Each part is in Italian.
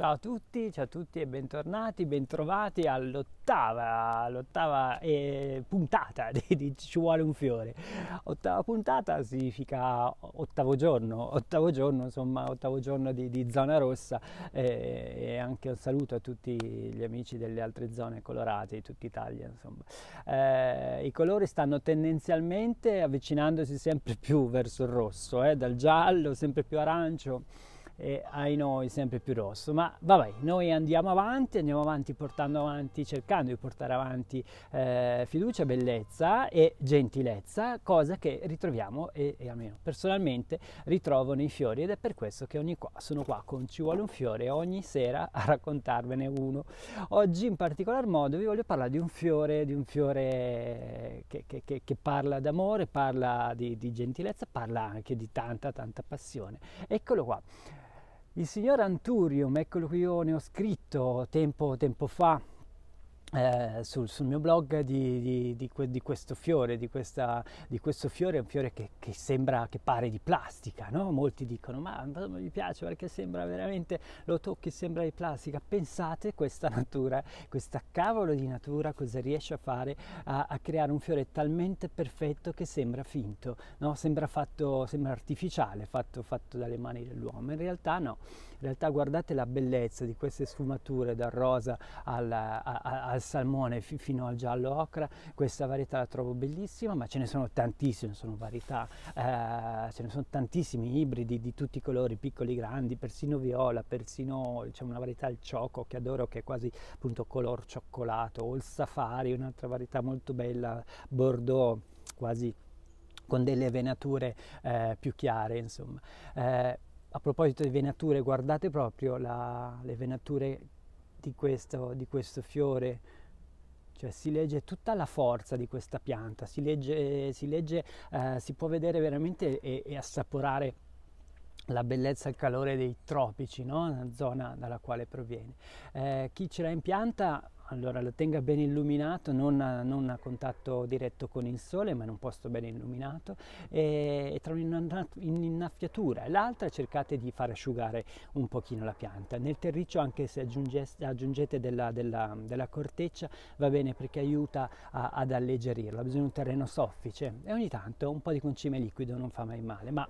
Ciao a tutti, ciao a tutti e bentornati, bentrovati all'ottava, l'ottava eh, puntata di, di, Ci vuole un fiore. Ottava puntata significa ottavo giorno, ottavo giorno insomma ottavo giorno di, di zona rossa eh, e anche un saluto a tutti gli amici delle altre zone colorate di tutta Italia insomma. Eh, I colori stanno tendenzialmente avvicinandosi sempre più verso il rosso, eh, dal giallo sempre più arancio e ai noi sempre più rosso ma vabbè noi andiamo avanti andiamo avanti portando avanti cercando di portare avanti eh, fiducia bellezza e gentilezza cosa che ritroviamo e, e, almeno personalmente ritrovo nei fiori ed è per questo che ogni qua sono qua con ci vuole un fiore ogni sera a raccontarvene uno oggi in particolar modo vi voglio parlare di un fiore di un fiore che, che, che, che parla d'amore parla di, di gentilezza parla anche di tanta tanta passione eccolo qua il signor Anturium, eccolo qui, io ne ho scritto tempo, tempo fa eh, sul, sul, mio blog di, di, di, que, di questo fiore, questa, di, questo fiore un fiore che, che sembra, che pare di plastica, no? Molti dicono ma mi piace perché sembra veramente, lo tocchi sembra di plastica. Pensate questa natura, questa cavolo di natura cosa riesce a fare a, a creare un fiore talmente perfetto che sembra finto, no? Sembra fatto, sembra artificiale, fatto, fatto dalle mani dell'uomo. In realtà no, in realtà guardate la bellezza di queste sfumature dal rosa al, al, al dal salmone f- fino al giallo ocra, questa varietà la trovo bellissima, ma ce ne sono tantissime, sono varietà, eh, ce ne sono tantissimi ibridi di tutti i colori, piccoli, grandi, persino viola, persino c'è diciamo, una varietà al cioco che adoro che è quasi appunto color cioccolato, o il safari, un'altra varietà molto bella, bordeaux, quasi con delle venature eh, più chiare, insomma. Eh, a proposito di venature, guardate proprio la, le venature di questo, di questo fiore, cioè si legge tutta la forza di questa pianta, si legge, si, legge, eh, si può vedere veramente e, e, assaporare la bellezza e il calore dei tropici, no? la zona dalla quale proviene. Eh, chi ce l'ha in pianta allora lo tenga ben illuminato, non a, non a, contatto diretto con il sole, ma in un posto ben illuminato, e, e tra un'innaffiatura e l'altra cercate di far asciugare un pochino la pianta. Nel terriccio anche se aggiungete della, della, della corteccia va bene perché aiuta a, ad alleggerirla, bisogna un terreno soffice e ogni tanto un po' di concime liquido non fa mai male, ma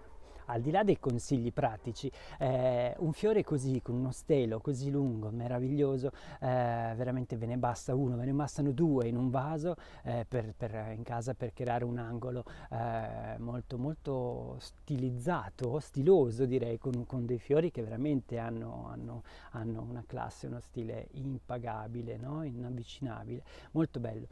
al di là dei consigli pratici, eh, un fiore così, con uno stelo così lungo, meraviglioso, eh, veramente ve ne basta uno, ve ne bastano due in un vaso eh, per, per, in casa per creare un angolo eh, molto molto stilizzato, stiloso direi, con, con dei fiori che veramente hanno, hanno, hanno una classe, uno stile impagabile, no? inavvicinabile, molto bello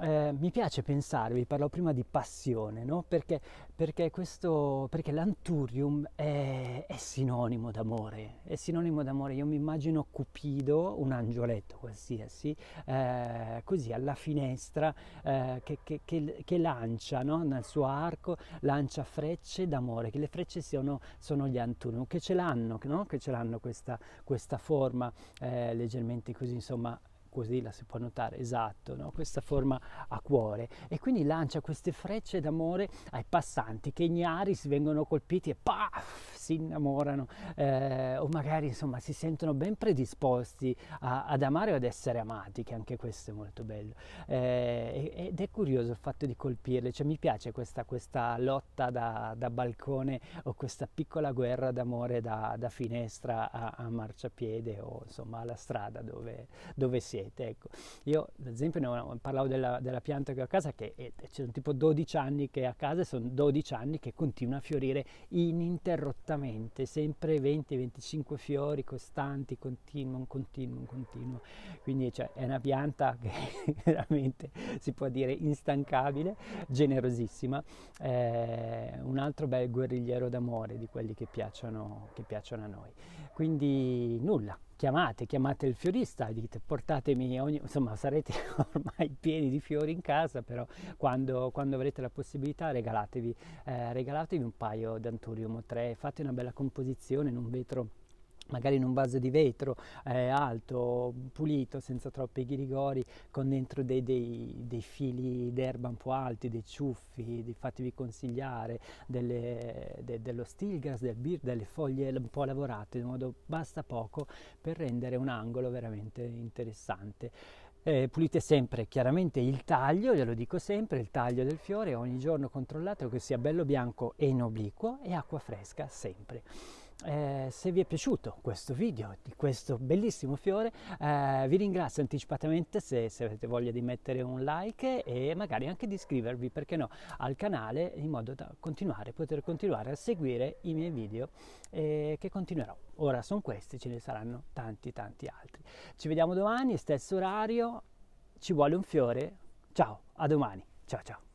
eh, mi piace pensare, vi parlo prima di passione, no? perché, perché, questo, perché l'anturium è, è, sinonimo d'amore, è sinonimo d'amore. Io mi immagino Cupido, un angioletto qualsiasi, eh, così alla finestra eh, che, che, che, che, lancia no? nel suo arco, lancia frecce d'amore, che le frecce siano, sono gli anturium, che ce l'hanno, no? che ce l'hanno questa, questa forma eh, leggermente così, insomma, così la si può notare, esatto, no? questa forma a cuore e quindi lancia queste frecce d'amore ai passanti che ignari si vengono colpiti e paf si innamorano eh, o magari insomma si sentono ben predisposti a, ad amare o ad essere amati, che anche questo è molto bello. Eh, ed è curioso il fatto di colpirle, cioè mi piace questa, questa lotta da, da, balcone o questa piccola guerra d'amore da, da finestra a, a, marciapiede o insomma alla strada dove, dove siete. Ecco. Io ad esempio no, parlavo della, della, pianta che ho a casa che c'è un tipo 12 anni che è a casa e sono 12 anni che continua a fiorire ininterrottamente fisicamente, sempre 20-25 fiori costanti, continuo, continuo, continuo. Quindi cioè, è una pianta che veramente si può dire instancabile, generosissima, eh, un altro bel guerrigliero d'amore di quelli che piacciono, che piacciono a noi. Quindi nulla, chiamate, chiamate il fiorista e dite portatemi, ogni, insomma sarete ormai pieni di fiori in casa, però quando, quando avrete la possibilità regalatevi, eh, regalatevi un paio d'anturium 3, fate una bella composizione in un vetro magari in un vaso di vetro eh, alto, pulito, senza troppi ghirigori, con dentro dei, dei, dei fili d'erba un po' alti, dei ciuffi, dei, fatevi consigliare, delle, de, dello stilgrass, del bir, delle foglie un po' lavorate, in modo basta poco per rendere un angolo veramente interessante. Eh, pulite sempre chiaramente il taglio, glielo dico sempre, il taglio del fiore, ogni giorno controllate che sia bello bianco e in obliquo e acqua fresca sempre eh, se vi è piaciuto questo video di questo bellissimo fiore eh, vi ringrazio anticipatamente se, se, avete voglia di mettere un like e magari anche di iscrivervi perché no al canale in modo da continuare poter continuare a seguire i miei video eh, che continuerò ora sono questi ce ne saranno tanti tanti altri ci vediamo domani stesso orario ci vuole un fiore ciao a domani ciao ciao